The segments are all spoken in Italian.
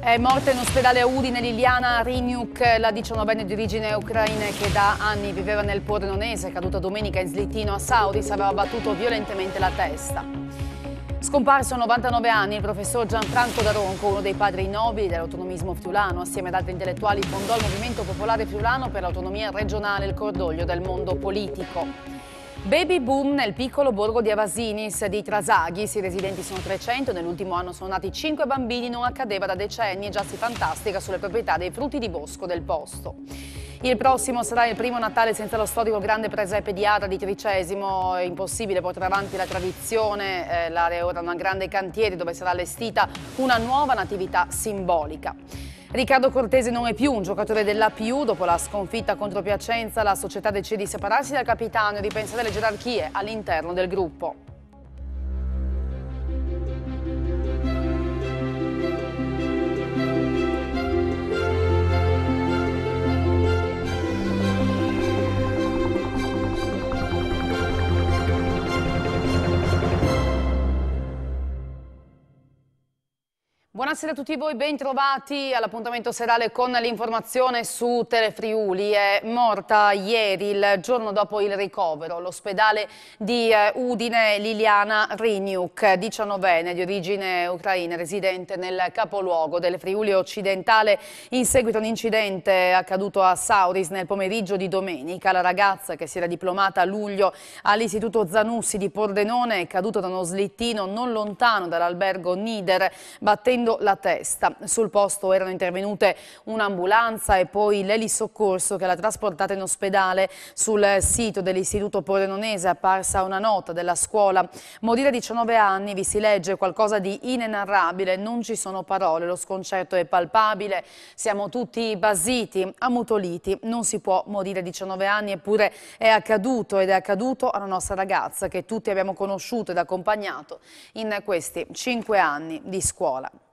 È morta in ospedale a Udine Liliana Rimiuk, la 19enne di origine ucraina che da anni viveva nel Pordenonese, caduta domenica in slittino a Sauris, aveva battuto violentemente la testa. Scomparso a 99 anni, il professor Gianfranco Daronco, uno dei padri nobili dell'autonomismo friulano, assieme ad altri intellettuali fondò il Movimento Popolare Friulano per l'autonomia regionale e il cordoglio del mondo politico. Baby boom nel piccolo borgo di Avasinis di Trasaghis, i residenti sono 300, nell'ultimo anno sono nati 5 bambini, non accadeva da decenni e già si fantastica sulle proprietà dei frutti di bosco del posto. Il prossimo sarà il primo Natale senza lo storico grande presepe di Ada di Tricesimo, è impossibile portare avanti la tradizione, eh, l'area è ora una grande cantiere dove sarà allestita una nuova natività simbolica. Riccardo Cortese non è più un giocatore della dell'APU. Dopo la sconfitta contro Piacenza, la società decide di separarsi dal capitano e ripensare alle gerarchie all'interno del gruppo. Buonasera a tutti voi, bentrovati all'appuntamento serale con l'informazione su Telefriuli. È morta ieri, il giorno dopo il ricovero, all'ospedale di eh, Udine Liliana Riniuk, 19enne, di origine ucraina, residente nel capoluogo del Friuli occidentale. In seguito a un incidente accaduto a Sauris nel pomeriggio di domenica, la ragazza che si era diplomata a luglio all'Istituto Zanussi di Pordenone è caduta da uno slittino non lontano dall'albergo Nider, battendo colpendo la testa. Sul posto erano intervenute un'ambulanza e poi l'elisoccorso che l'ha trasportata in ospedale. Sul sito dell'istituto pordenonese è apparsa una nota della scuola. Morire a 19 anni, vi si legge qualcosa di inenarrabile, non ci sono parole, lo sconcerto è palpabile, siamo tutti basiti, ammutoliti, non si può morire a 19 anni eppure è accaduto ed è accaduto alla nostra ragazza che tutti abbiamo conosciuto ed accompagnato in questi 5 anni di scuola.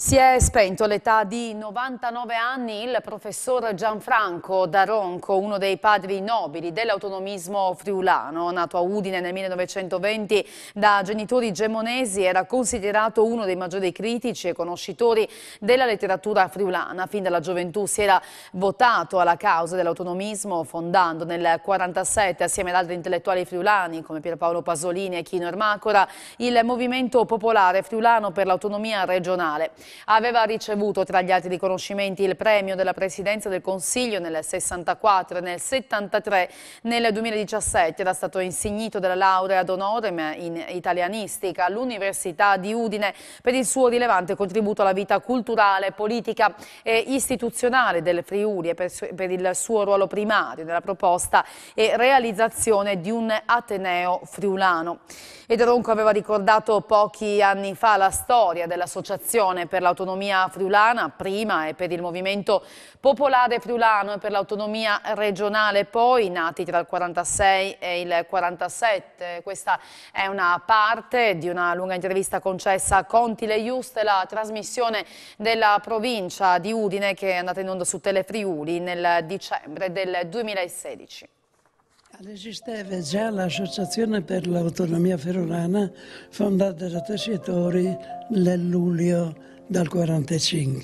Si è spento all'età di 99 anni il professor Gianfranco Daronco, uno dei padri nobili dell'autonomismo friulano. Nato a Udine nel 1920 da genitori gemonesi, era considerato uno dei maggiori critici e conoscitori della letteratura friulana. Fin dalla gioventù si era votato alla causa dell'autonomismo, fondando nel 1947 assieme ad altri intellettuali friulani come Pierpaolo Pasolini e Chino Ermacora il Movimento Popolare Friulano per l'Autonomia Regionale. Aveva ricevuto tra gli altri riconoscimenti il premio della Presidenza del Consiglio nel 64 e nel 73. Nel 2017 era stato insignito della laurea d'onore in italianistica all'Università di Udine per il suo rilevante contributo alla vita culturale, politica e istituzionale del Friuli e per il suo ruolo primario nella proposta e realizzazione di un Ateneo friulano. Ed Ronco aveva ricordato pochi anni fa la storia dell'associazione per per l'autonomia friulana prima e per il movimento popolare friulano e per l'autonomia regionale poi, nati tra il 46 e il 47. Questa è una parte di una lunga intervista concessa a Conti Le Just, la trasmissione della provincia di Udine che è andata in onda su Telefriuli nel dicembre del 2016. Esisteva già l'Associazione per l'Autonomia Ferrolana fondata da Tessitori nel luglio dal 1945.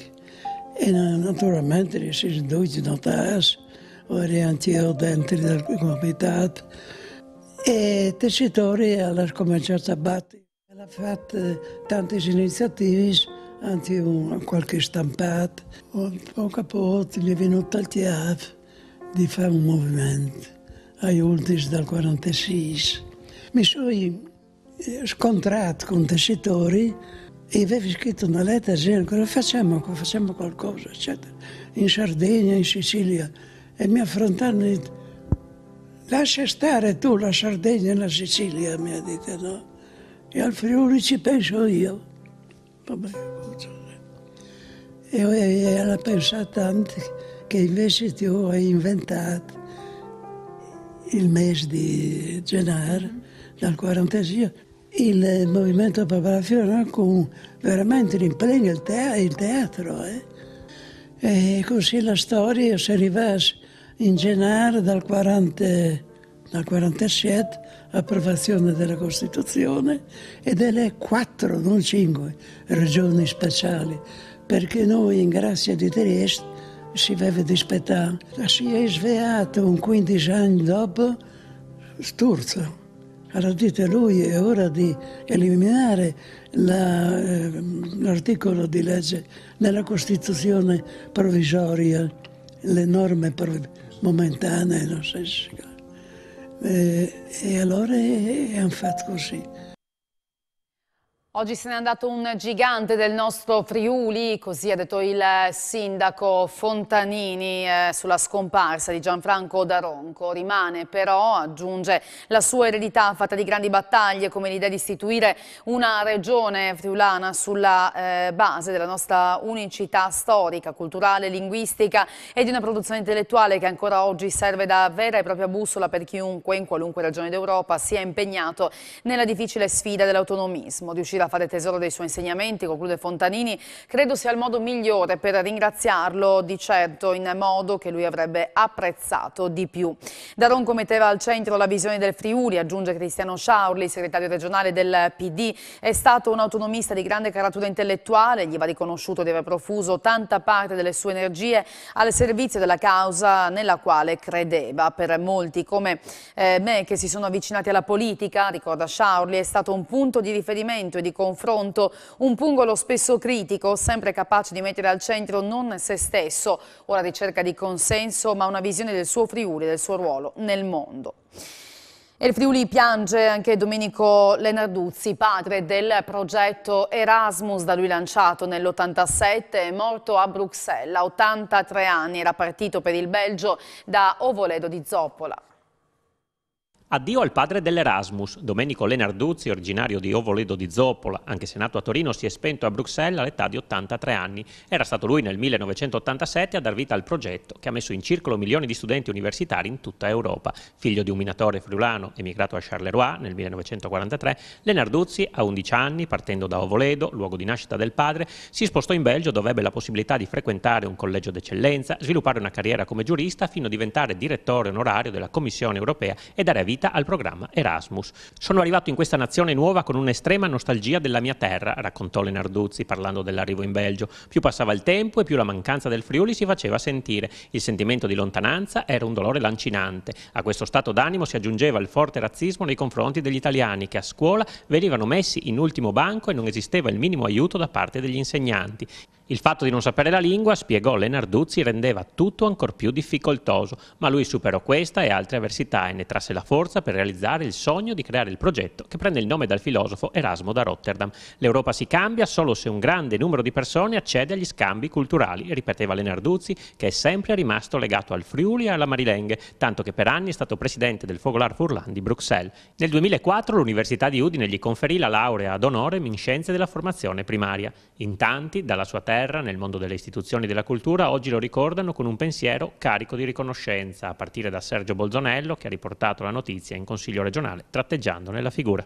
E naturalmente esses dois notais orientati dentro del comitato e Tessitori hanno cominciato a battere. hanno fatto tante iniziative, anche qualche stampata. Poco a poco gli è venuto il teatro di fare un movimento, ai ultimi dal 1946. Mi sono eh, scontrato con Tessitori e avevi scritto una lettera dicendo cosa facciamo, facciamo qualcosa, eccetera, in Sardegna, in Sicilia. E mi affrontarono e lascia stare tu la Sardegna e la Sicilia, mi ha detto, no? E al Friuli ci penso io. Vabbè, e era pensato tanto che invece tu hai inventato il mese di gennaio, dal quarantesimo, il movimento preparatorio con veramente l'impegno, il, te- il teatro. Eh? E così la storia si arriva in gennaio dal, 40, dal 47 approvazione della Costituzione e delle quattro, non cinque, regioni speciali, perché noi in grazia di Trieste si aveva dispettato. Si è svegliato un 15 anni dopo Sturzo Radite lui, è ora di eliminare l'articolo la, eh, di legge nella Costituzione provvisoria, le norme prov momentanee, non so se... si Eh, e allora è, un fatto così. Oggi se n'è andato un gigante del nostro Friuli, così ha detto il sindaco Fontanini eh, sulla scomparsa di Gianfranco Daronco. Rimane però, aggiunge, la sua eredità fatta di grandi battaglie come l'idea di istituire una regione friulana sulla eh, base della nostra unicità storica, culturale, linguistica e di una produzione intellettuale che ancora oggi serve da vera e propria bussola per chiunque in qualunque regione d'Europa sia impegnato nella difficile sfida dell'autonomismo. Riuscirà Scuola fare tesoro dei suoi insegnamenti, conclude Fontanini, credo sia il modo migliore per ringraziarlo, di certo in modo che lui avrebbe apprezzato di più. Daron commetteva al centro la visione del Friuli, aggiunge Cristiano Sciaurli, segretario regionale del PD, è stato un autonomista di grande caratura intellettuale, gli va riconosciuto di aver profuso tanta parte delle sue energie al servizio della causa nella quale credeva. Per molti come eh, me che si sono avvicinati alla politica, ricorda Sciaurli, è stato un punto di riferimento e di confronto, un pungolo spesso critico, sempre capace di mettere al centro non se stesso, o la ricerca di consenso, ma una visione del suo Friuli, del suo ruolo nel mondo. E il Friuli piange anche Domenico Lenarduzzi, padre del progetto Erasmus, da lui lanciato nell'87, è morto a Bruxelles a 83 anni, era partito per il Belgio da Ovoledo di Zoppola. Addio al padre dell'Erasmus, Domenico Lenarduzzi, originario di Ovoledo di Zoppola, anche se nato a Torino, si è spento a Bruxelles all'età di 83 anni. Era stato lui nel 1987 a dar vita al progetto che ha messo in circolo milioni di studenti universitari in tutta Europa. Figlio di un minatore friulano emigrato a Charleroi nel 1943, Lenarduzzi a 11 anni, partendo da Ovoledo, luogo di nascita del padre, si spostò in Belgio dove ebbe la possibilità di frequentare un collegio d'eccellenza, sviluppare una carriera come giurista fino a diventare direttore onorario della Commissione europea e dare vita vita al programma Erasmus. Sono arrivato in questa nazione nuova con un'estrema nostalgia della mia terra, raccontò Lenarduzzi parlando dell'arrivo in Belgio. Più passava il tempo e più la mancanza del Friuli si faceva sentire. Il sentimento di lontananza era un dolore lancinante. A questo stato d'animo si aggiungeva il forte razzismo nei confronti degli italiani che a scuola venivano messi in ultimo banco e non esisteva il minimo aiuto da parte degli insegnanti. Il fatto di non sapere la lingua, spiegò Lenarduzzi, rendeva tutto ancora più difficoltoso, ma lui superò questa e altre avversità e ne trasse la forza per realizzare il sogno di creare il progetto che prende il nome dal filosofo Erasmo da Rotterdam. L'Europa si cambia solo se un grande numero di persone accede agli scambi culturali, ripeteva Lenarduzzi, che è sempre rimasto legato al Friuli e alla Marilenghe, tanto che per anni è stato presidente del Fogolar Furlan di Bruxelles. Nel 2004 l'Università di Udine gli conferì la laurea ad onore in scienze della formazione primaria. In tanti, dalla sua terra Ferra, nel mondo delle istituzioni e della cultura, oggi lo ricordano con un pensiero carico di riconoscenza, a partire da Sergio Bolzonello che ha riportato la notizia in Consiglio regionale, tratteggiandone la figura.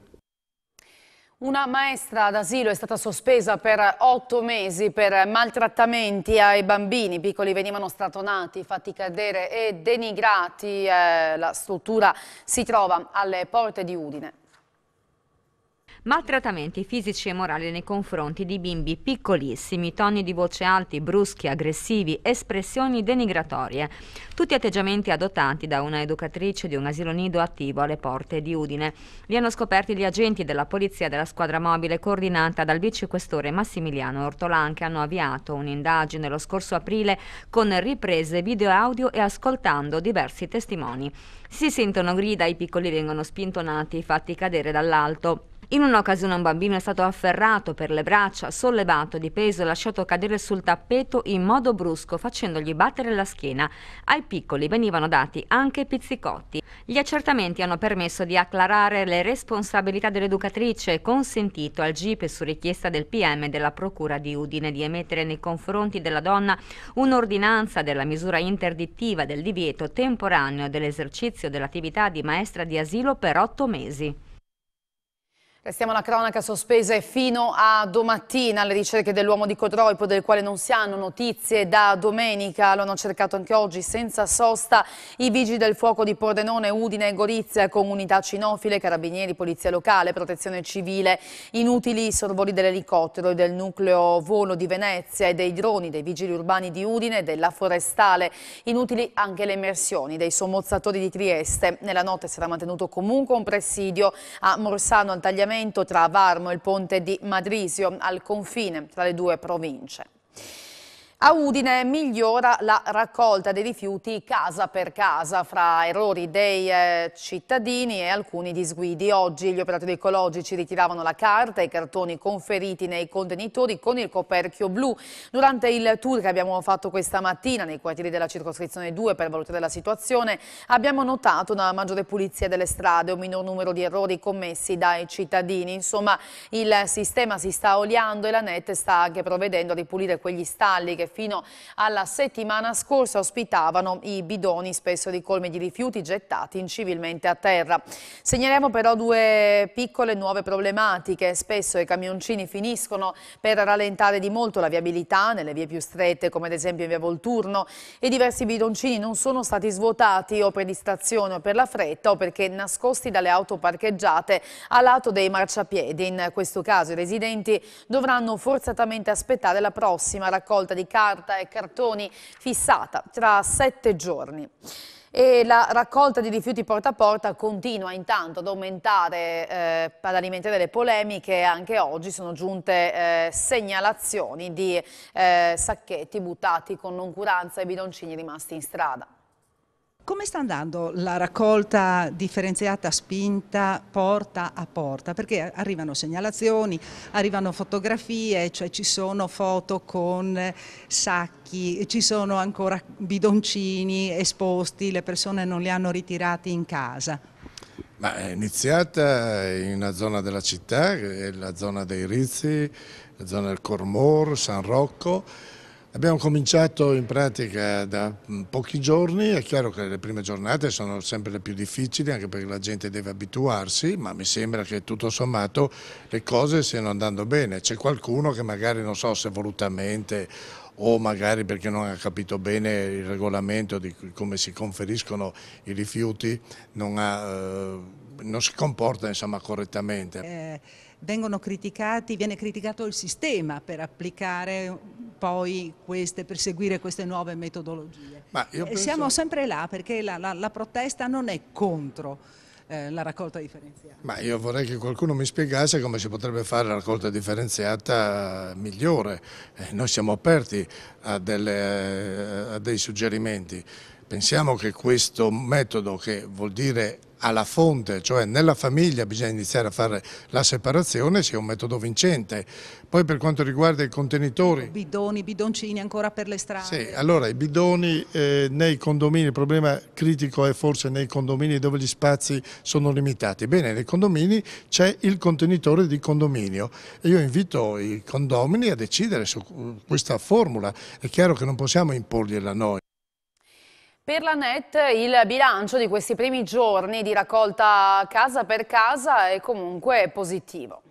Una maestra d'asilo è stata sospesa per otto mesi per maltrattamenti ai bambini. I piccoli venivano stratonati, fatti cadere e denigrati. Eh, la struttura si trova alle porte di Udine maltrattamenti fisici e morali nei confronti di bimbi piccolissimi, toni di voce alti, bruschi, aggressivi, espressioni denigratorie, tutti atteggiamenti adottati da una educatrice di un asilo nido attivo alle porte di Udine. Li hanno scoperti gli agenti della polizia della squadra mobile coordinata dal vicequestore Massimiliano Ortolan che hanno avviato un'indagine lo scorso aprile con riprese video e audio e ascoltando diversi testimoni. Si sentono grida, i piccoli vengono spintonati fatti cadere dall'alto. In un'occasione un bambino è stato afferrato per le braccia, sollevato di peso e lasciato cadere sul tappeto in modo brusco facendogli battere la schiena. Ai piccoli venivano dati anche pizzicotti. Gli accertamenti hanno permesso di acclarare le responsabilità dell'educatrice e consentito al GIP su richiesta del PM della Procura di Udine di emettere nei confronti della donna un'ordinanza della misura interdittiva del divieto temporaneo dell'esercizio dell'attività di maestra di asilo per otto mesi. Restiamo alla cronaca sospesa fino a domattina alle ricerche dell'uomo di Codroipo del quale non si hanno notizie da domenica, lo hanno cercato anche oggi senza sosta i vigili del fuoco di Pordenone, Udine e Gorizia con unità cinofile, carabinieri, polizia locale, protezione civile, inutili i sorvoli dell'elicottero e del nucleo volo di Venezia e dei droni dei vigili urbani di Udine e della forestale, inutili anche le immersioni dei sommozzatori di Trieste. Nella notte sarà mantenuto comunque un presidio a Morsano al tagliamento collegamento tra Varmo e il ponte di Madrisio al confine tra le due province. A Udine migliora la raccolta dei rifiuti casa per casa fra errori dei eh, cittadini e alcuni disguidi. Oggi gli operatori ecologici ritiravano la carta e i cartoni conferiti nei contenitori con il coperchio blu. Durante il tour che abbiamo fatto questa mattina nei quartieri della circoscrizione 2 per valutare la situazione abbiamo notato una maggiore pulizia delle strade, un minor numero di errori commessi dai cittadini. Insomma il sistema si sta oliando e la NET sta anche provvedendo a ripulire quegli stalli che fino alla settimana scorsa ospitavano i bidoni spesso di colme di rifiuti gettati incivilmente a terra. Segnaliamo però due piccole nuove problematiche. Spesso i camioncini finiscono per rallentare di molto la viabilità nelle vie più strette come ad esempio in via Volturno e diversi bidoncini non sono stati svuotati o per distrazione o per la fretta o perché nascosti dalle auto parcheggiate a lato dei marciapiedi. In questo caso i residenti dovranno forzatamente aspettare la prossima raccolta di camioncini carta e cartoni fissata tra sette giorni e la raccolta di rifiuti porta a porta continua intanto ad aumentare eh, ad alimentare le polemiche anche oggi sono giunte eh, segnalazioni di eh, sacchetti buttati con noncuranza e bidoncini rimasti in strada. Come sta andando la raccolta differenziata spinta porta a porta? Perché arrivano segnalazioni, arrivano fotografie, cioè ci sono foto con sacchi, ci sono ancora bidoncini esposti, le persone non li hanno ritirati in casa. Ma è iniziata in una zona della città, la zona dei Rizzi, la zona del Cormor, San Rocco, Abbiamo cominciato in pratica da mm, pochi giorni, è chiaro che le prime giornate sono sempre le più difficili anche perché la gente deve abituarsi, ma mi sembra che tutto sommato le cose stiano andando bene. C'è qualcuno che magari non so se volutamente o magari perché non ha capito bene il regolamento di come si conferiscono i rifiuti, non, ha, eh, non si comporta insomma, correttamente. Eh viene criticato il sistema per applicare poi queste, per seguire queste nuove metodologie. Ma Penso... Siamo sempre là perché la, la, la protesta non è contro eh, la raccolta differenziata. Ma io vorrei che qualcuno mi spiegasse come si potrebbe fare la raccolta differenziata migliore. Eh, noi siamo aperti a, delle, a dei suggerimenti. Pensiamo che questo metodo, che vuol dire alla fonte, cioè nella famiglia bisogna iniziare a fare la separazione, sia un metodo vincente. Poi per quanto riguarda i contenitori... Bidoni, bidoncini ancora per le strade. Sì, allora i bidoni eh, nei condomini, il problema critico è forse nei condomini dove gli spazi sono limitati. Bene, nei condomini c'è il contenitore di condominio e io invito i condomini a decidere su eh, questa formula. È chiaro che non possiamo imporgliela noi. Per la NET il bilancio di questi primi giorni di raccolta casa per casa è comunque positivo.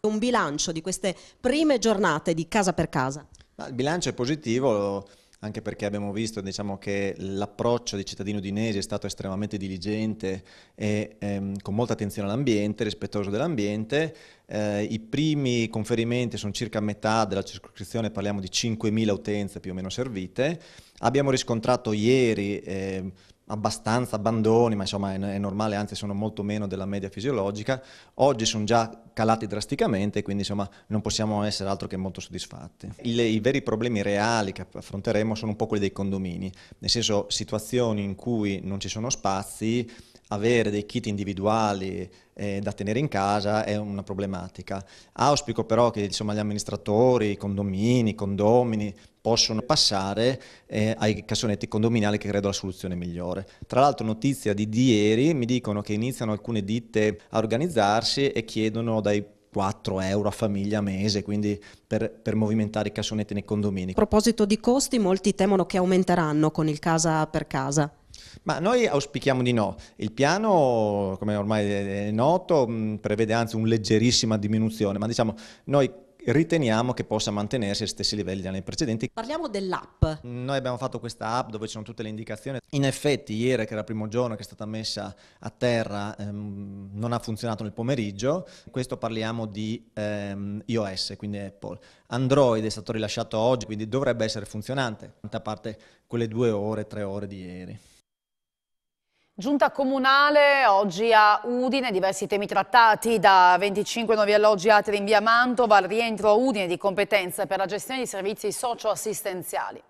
Un bilancio di queste prime giornate di casa per casa? Ma il bilancio è positivo anche perché abbiamo visto diciamo, che l'approccio dei cittadini udinesi è stato estremamente diligente e ehm, con molta attenzione all'ambiente, rispettoso dell'ambiente. Eh, I primi conferimenti sono circa metà della circoscrizione, parliamo di 5.000 utenze più o meno servite Abbiamo riscontrato ieri eh, abbastanza abbandoni, ma insomma è, è, normale, anzi sono molto meno della media fisiologica, oggi sono già calati drasticamente, quindi insomma non possiamo essere altro che molto soddisfatti. I, I veri problemi reali che affronteremo sono un po' quelli dei condomini, nel senso situazioni in cui non ci sono spazi, avere dei kit individuali eh, da tenere in casa è una problematica. Auspico però che insomma, gli amministratori, i condomini, i condomini possono passare eh, ai cassonetti condominiali che credo è la soluzione migliore. Tra l'altro notizia di, di ieri mi dicono che iniziano alcune ditte a organizzarsi e chiedono dai 4 euro a famiglia a mese, quindi per, per, movimentare i cassonetti nei condomini. A proposito di costi, molti temono che aumenteranno con il casa per casa. Ma noi auspichiamo di no. Il piano, come ormai è noto, prevede anzi una leggerissima diminuzione, ma diciamo noi riteniamo che possa mantenersi ai stessi livelli degli anni precedenti. Parliamo dell'app. Noi abbiamo fatto questa app dove ci sono tutte le indicazioni. In effetti ieri, che era il primo giorno che è stata messa a terra, ehm, non ha funzionato nel pomeriggio. Questo parliamo di ehm, iOS, quindi Apple. Android è stato rilasciato oggi, quindi dovrebbe essere funzionante, a parte quelle due ore, tre ore di ieri. Giunta comunale oggi a Udine, diversi temi trattati da 25 nuovi alloggi altri in via Mantova, al rientro a Udine di competenza per la gestione di servizi socio-assistenziali.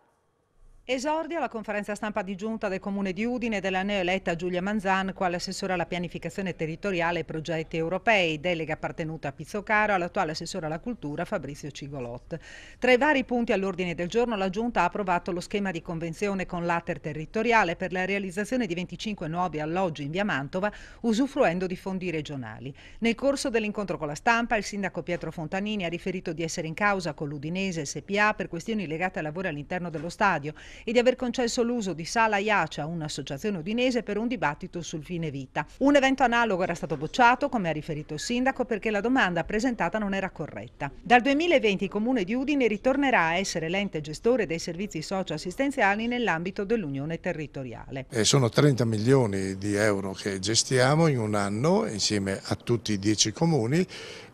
Esordio alla conferenza stampa di giunta del Comune di Udine della neoeletta Giulia Manzan quale assessora alla pianificazione territoriale e progetti europei, delega appartenuta a Pizzocaro all'attuale assessore alla cultura Fabrizio Cigolot. Tra i vari punti all'ordine del giorno la giunta ha approvato lo schema di convenzione con l'Ater territoriale per la realizzazione di 25 nuovi alloggi in via Mantova usufruendo di fondi regionali. Nel corso dell'incontro con la stampa il sindaco Pietro Fontanini ha riferito di essere in causa con l'Udinese SPA per questioni legate ai lavori all'interno dello stadio e di aver concesso l'uso di Sala Iacia, un'associazione udinese, per un dibattito sul fine vita. Un evento analogo era stato bocciato, come ha riferito il sindaco, perché la domanda presentata non era corretta. Dal 2020 il comune di Udine ritornerà a essere l'ente gestore dei servizi socio-assistenziali nell'ambito dell'Unione Territoriale. Eh, sono 30 milioni di euro che gestiamo in un anno insieme a tutti i 10 comuni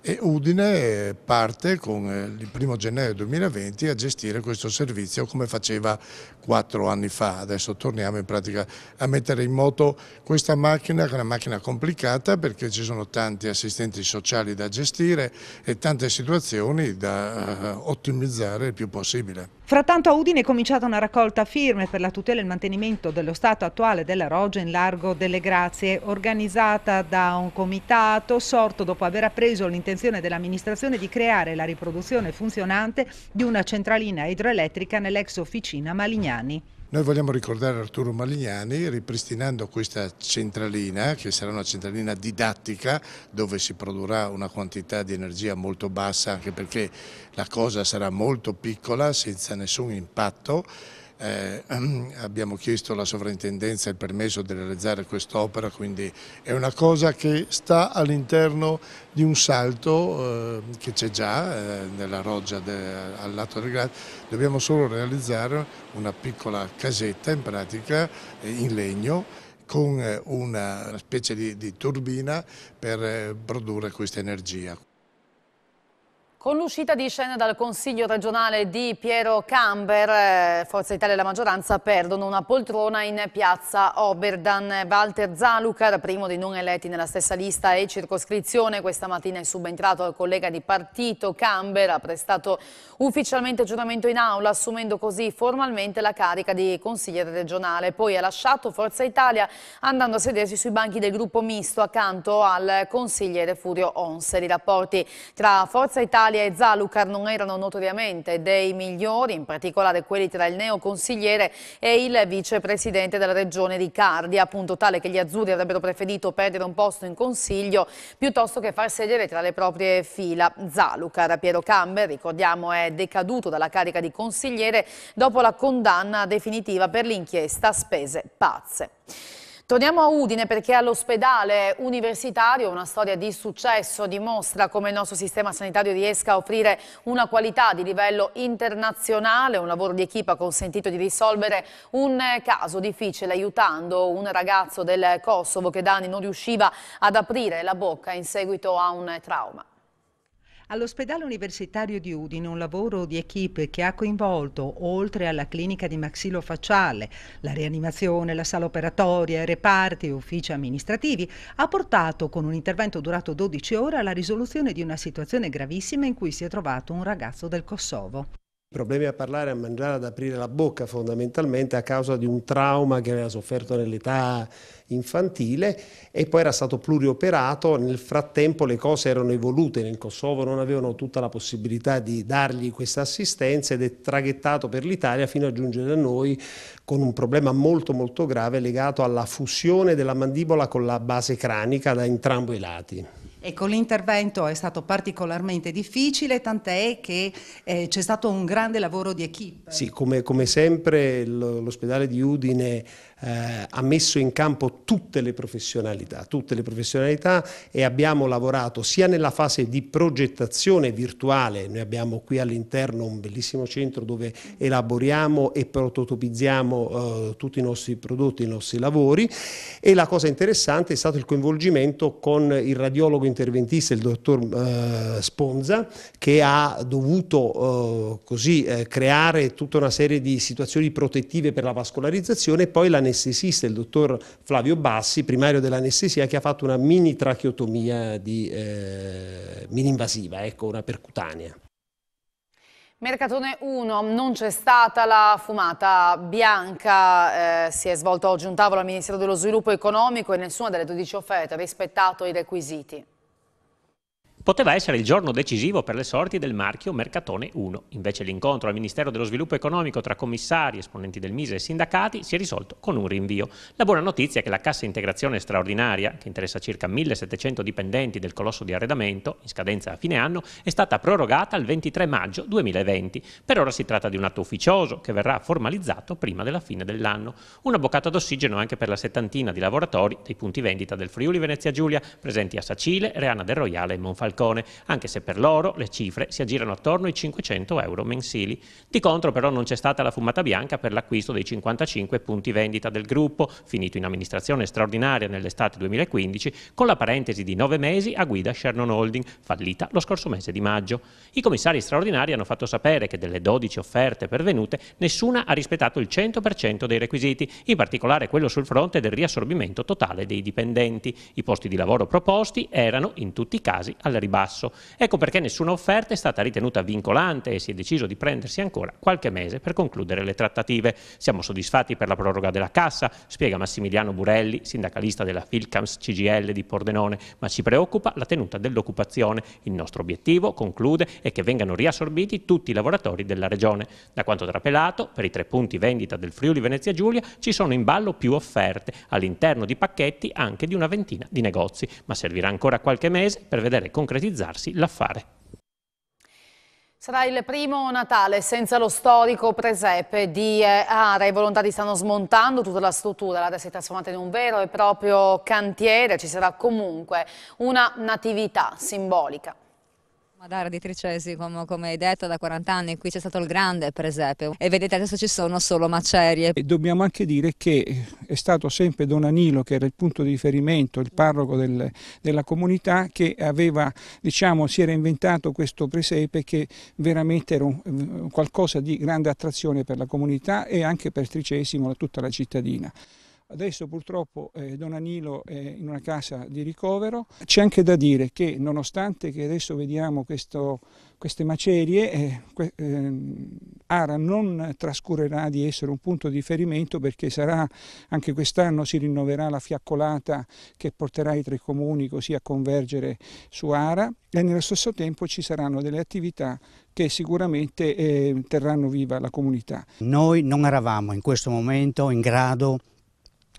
e Udine parte con eh, il primo gennaio 2020 a gestire questo servizio come faceva quattro anni fa. Adesso torniamo in pratica a mettere in moto questa macchina, che è una macchina complicata perché ci sono tanti assistenti sociali da gestire e tante situazioni da eh, ottimizzare il più possibile. Frattanto a Udine è cominciata una raccolta firme per la tutela e il mantenimento dello stato attuale della Rogia in largo delle Grazie, organizzata da un comitato sorto dopo aver appreso l'intenzione dell'amministrazione di creare la riproduzione funzionante di una centralina idroelettrica nell'ex officina Malignani. Noi vogliamo ricordare Arturo Malignani ripristinando questa centralina, che sarà una centralina didattica dove si produrrà una quantità di energia molto bassa anche perché la cosa sarà molto piccola senza nessun impatto eh, ehm, abbiamo chiesto alla sovrintendenza il permesso di realizzare quest'opera, quindi è una cosa che sta all'interno di un salto eh, che c'è già eh, nella roggia de, al lato del Grande, dobbiamo solo realizzare una piccola casetta in pratica eh, in legno con eh, una specie di, di turbina per eh, produrre questa energia. Con l'uscita di scena dal Consiglio regionale di Piero Camber, eh, Forza Italia e la maggioranza perdono una poltrona in piazza Oberdan. Walter Zalucar, primo dei non eletti nella stessa lista e circoscrizione, questa mattina è subentrato al collega di partito Camber, ha prestato ufficialmente giuramento in aula, assumendo così formalmente la carica di consigliere regionale. Poi ha lasciato Forza Italia andando a sedersi sui banchi del gruppo misto accanto al consigliere Furio Onser. I rapporti tra Forza Italia D'Italia e Zalucar non erano notoriamente dei migliori, in particolare quelli tra il neo consigliere e il vicepresidente della regione Riccardi, appunto tale che gli azzurri avrebbero preferito perdere un posto in consiglio piuttosto che far sedere tra le proprie fila Zalucar. Piero Camber, ricordiamo, è decaduto dalla carica di consigliere dopo la condanna definitiva per l'inchiesta Spese Pazze. Torniamo a Udine perché all'ospedale universitario una storia di successo dimostra come il nostro sistema sanitario riesca a offrire una qualità di livello internazionale. Un lavoro di equipa ha consentito di risolvere un caso difficile aiutando un ragazzo del Kosovo che da anni non riusciva ad aprire la bocca in seguito a un trauma. All'ospedale universitario di Udine un lavoro di equip che ha coinvolto, oltre alla clinica di facciale, la rianimazione, la sala operatoria, i reparti e uffici amministrativi, ha portato con un intervento durato 12 ore alla risoluzione di una situazione gravissima in cui si è trovato un ragazzo del Kosovo problemi a parlare, a mangiare, ad aprire la bocca fondamentalmente a causa di un trauma che aveva sofferto nell'età infantile e poi era stato plurioperato, nel frattempo le cose erano evolute, nel Kosovo non avevano tutta la possibilità di dargli questa assistenza ed è traghettato per l'Italia fino a giungere a noi con un problema molto molto grave legato alla fusione della mandibola con la base cranica da entrambi i lati. Ecco, l'intervento è stato particolarmente difficile, tant'è che eh, c'è stato un grande lavoro di equip. Sì, come, come sempre l'ospedale di Udine eh, ha messo in campo tutte le professionalità, tutte le professionalità e abbiamo lavorato sia nella fase di progettazione virtuale, noi abbiamo qui all'interno un bellissimo centro dove elaboriamo e prototipizziamo eh, tutti i nostri prodotti, i nostri lavori e la cosa interessante è stato il coinvolgimento con il radiologo interventista, il dottor eh, Sponza, che ha dovuto eh, così eh, creare tutta una serie di situazioni protettive per la vascolarizzazione e poi la anestesista, il dottor Flavio Bassi, primario dell'anestesia, che ha fatto una mini tracheotomia di, eh, mini invasiva, ecco, una percutanea. Mercatone 1, non c'è stata la fumata bianca, eh, si è svolto oggi un tavolo al Ministero dello Sviluppo Economico e nessuna delle 12 offerte ha rispettato i requisiti. Poteva essere il giorno decisivo per le sorti del marchio Mercatone 1. Invece l'incontro al Ministero dello Sviluppo Economico tra commissari, esponenti del Mise e sindacati si è risolto con un rinvio. La buona notizia è che la cassa integrazione straordinaria, che interessa circa 1700 dipendenti del colosso di arredamento, in scadenza a fine anno, è stata prorogata al 23 maggio 2020. Per ora si tratta di un atto ufficioso che verrà formalizzato prima della fine dell'anno. Una boccata d'ossigeno anche per la settantina di lavoratori dei punti vendita del Friuli Venezia Giulia, presenti a Sacile, Reana del Royale e Monfalcone balcone, anche se per loro le cifre si aggirano attorno ai 500 euro mensili. Di contro però non c'è stata la fumata bianca per l'acquisto dei 55 punti vendita del gruppo, finito in amministrazione straordinaria nell'estate 2015, con la parentesi di 9 mesi a guida Shernon Holding, fallita lo scorso mese di maggio. I commissari straordinari hanno fatto sapere che delle 12 offerte pervenute nessuna ha rispettato il 100% dei requisiti, in particolare quello sul fronte del riassorbimento totale dei dipendenti. I posti di lavoro proposti erano in tutti i casi alla ricerca ribasso. Ecco perché nessuna offerta è stata ritenuta vincolante e si è deciso di prendersi ancora qualche mese per concludere le trattative. Siamo soddisfatti per la proroga della cassa, spiega Massimiliano Burelli, sindacalista della Filcams CGL di Pordenone, ma ci preoccupa la tenuta dell'occupazione. Il nostro obiettivo, conclude, è che vengano riassorbiti tutti i lavoratori della regione. Da quanto trapelato, per i tre punti vendita del Friuli Venezia Giulia ci sono in ballo più offerte, all'interno di pacchetti anche di una ventina di negozi, ma servirà ancora qualche mese per vedere concretamente concretizzarsi l'affare. Sarà il primo Natale senza lo storico presepe di eh, Ara. I volontari stanno smontando tutta la struttura, l'area si è trasformata in un vero e proprio cantiere, ci sarà comunque una natività simbolica. Madara di Tricesi, come, come hai detto, da 40 anni qui c'è stato il grande presepe e vedete adesso ci sono solo macerie. E dobbiamo anche dire che eh, è stato sempre Don Anilo che era il punto di riferimento, il parroco del, della comunità che aveva, diciamo, si era inventato questo presepe che veramente era un, qualcosa di grande attrazione per la comunità e anche per Tricesimo, tutta la cittadina. Adesso purtroppo eh, Don Anilo è in una casa di ricovero. C'è anche da dire che nonostante che adesso vediamo questo, queste macerie, eh, que eh, Ara non trascurerà di essere un punto di riferimento perché sarà, anche quest'anno si rinnoverà la fiaccolata che porterà i tre comuni così a convergere su Ara e nello stesso tempo ci saranno delle attività che sicuramente eh, terranno viva la comunità. Noi non eravamo in questo momento in grado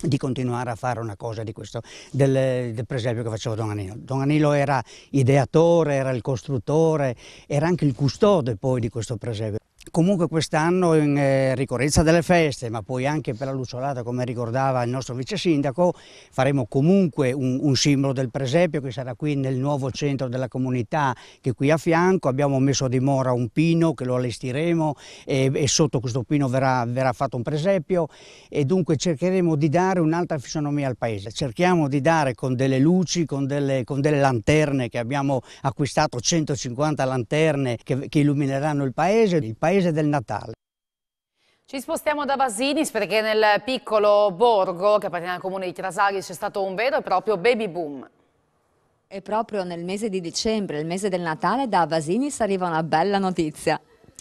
di continuare a fare una cosa di questo, del, del presepio che faceva Don Anilo. Don Anilo era ideatore, era il costruttore, era anche il custode poi di questo presepio. Comunque quest'anno in eh, ricorrenza delle feste, ma poi anche per la lucciolata, come ricordava il nostro vice sindaco, faremo comunque un, un, simbolo del presepio che sarà qui nel nuovo centro della comunità che è qui a fianco. Abbiamo messo a dimora un pino che lo allestiremo e, e sotto questo pino verrà, verrà, fatto un presepio e dunque cercheremo di dare un'altra fisonomia al paese. Cerchiamo di dare con delle luci, con delle, con delle lanterne che abbiamo acquistato, 150 lanterne che, che illumineranno il paese, il paese paese del Natale. Ci spostiamo da Basinis perché nel piccolo borgo che appartiene al comune di Trasalis c'è stato un vero e proprio baby boom. E proprio nel mese di dicembre, il mese del Natale, da Basinis arriva una bella notizia.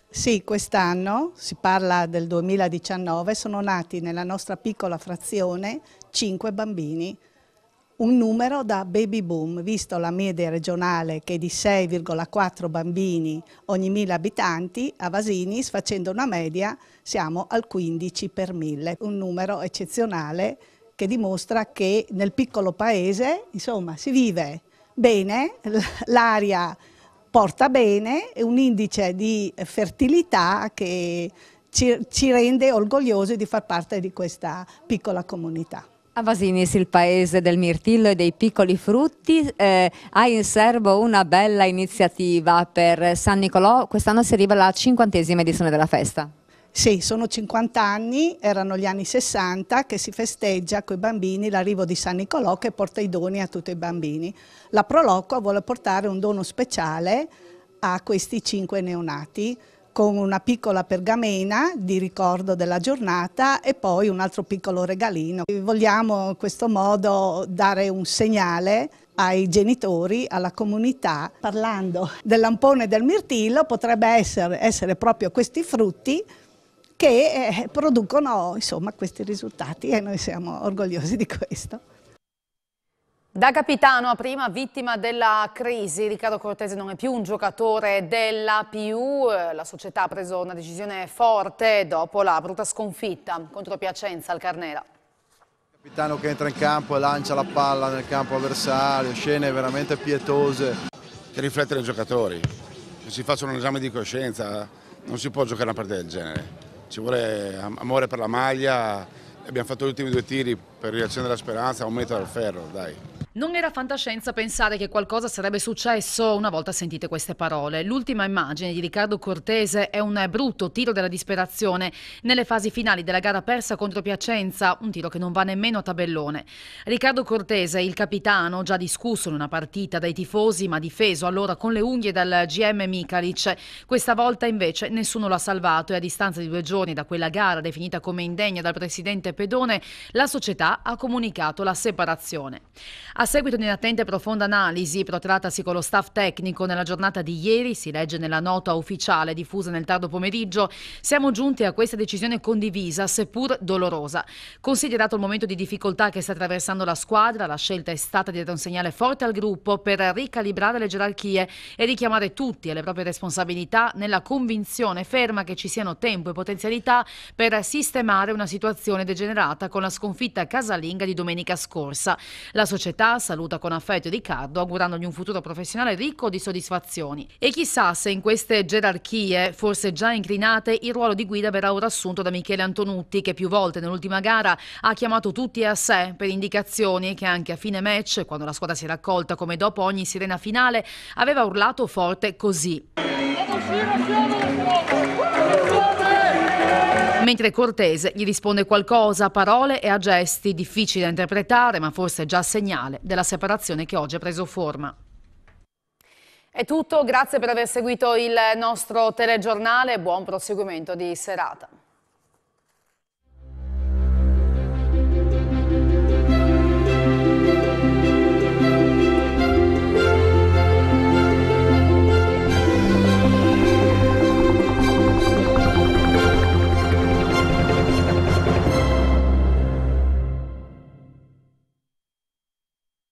Sì, quest'anno, si parla del 2019, sono nati nella nostra piccola frazione cinque bambini un numero da baby boom, visto la media regionale che è di 6,4 bambini ogni 1000 abitanti, a Vasinis facendo una media siamo al 15 per 1000, un numero eccezionale che dimostra che nel piccolo paese insomma, si vive bene, l'aria porta bene, è un indice di fertilità che ci, ci rende orgogliosi di far parte di questa piccola comunità. A Vasinis, il paese del mirtillo e dei piccoli frutti, eh, ha in serbo una bella iniziativa per San Nicolò. Quest'anno si arriva alla cinquantesima edizione della festa. Sì, sono 50 anni, erano gli anni 60, che si festeggia con i bambini l'arrivo di San Nicolò che porta i doni a tutti i bambini. La Prolocco vuole portare un dono speciale a questi cinque neonati con una piccola pergamena di ricordo della giornata e poi un altro piccolo regalino. Vogliamo in questo modo dare un segnale ai genitori, alla comunità, parlando del lampone e del mirtillo, potrebbe essere, essere proprio questi frutti che eh, producono insomma, questi risultati e noi siamo orgogliosi di questo. Da capitano a prima vittima della crisi, Riccardo Cortese non è più un giocatore della PU, la società ha preso una decisione forte dopo la brutta sconfitta contro Piacenza al Carnera. Il capitano che entra in campo e lancia la palla nel campo avversario, scene veramente pietose. Che riflettere i giocatori, che si facciano un esame di coscienza, non si può giocare una partita del genere, ci vuole amore per la maglia, abbiamo fatto gli ultimi due tiri per riaccendere la speranza, un metro al ferro, dai. Non era fantascienza pensare che qualcosa sarebbe successo una volta sentite queste parole. L'ultima immagine di Riccardo Cortese è un brutto tiro della disperazione nelle fasi finali della gara persa contro Piacenza, un tiro che non va nemmeno a tabellone. Riccardo Cortese, il capitano, già discusso in una partita dai tifosi ma difeso allora con le unghie dal GM Mikalic. Questa volta invece nessuno l'ha salvato e a distanza di due giorni da quella gara definita come indegna dal presidente Pedone, la società ha comunicato la separazione. A a seguito di un'attenta e profonda analisi protrattasi con lo staff tecnico nella giornata di ieri, si legge nella nota ufficiale diffusa nel tardo pomeriggio, siamo giunti a questa decisione condivisa, seppur dolorosa. Considerato il momento di difficoltà che sta attraversando la squadra, la scelta è stata di dare un segnale forte al gruppo per ricalibrare le gerarchie e richiamare tutti alle proprie responsabilità nella convinzione ferma che ci siano tempo e potenzialità per sistemare una situazione degenerata con la sconfitta casalinga di domenica scorsa. La società saluta con affetto Riccardo augurandogli un futuro professionale ricco di soddisfazioni. E chissà se in queste gerarchie, forse già inclinate, il ruolo di guida verrà ora assunto da Michele Antonutti che più volte nell'ultima gara ha chiamato tutti a sé per indicazioni che anche a fine match, quando la squadra si era accolta come dopo ogni sirena finale, aveva urlato forte così. Vamos, Mentre Cortese gli risponde qualcosa a parole e a gesti difficili da interpretare, ma forse già segnale della separazione che oggi ha preso forma. È tutto, grazie per aver seguito il nostro telegiornale, buon proseguimento di serata.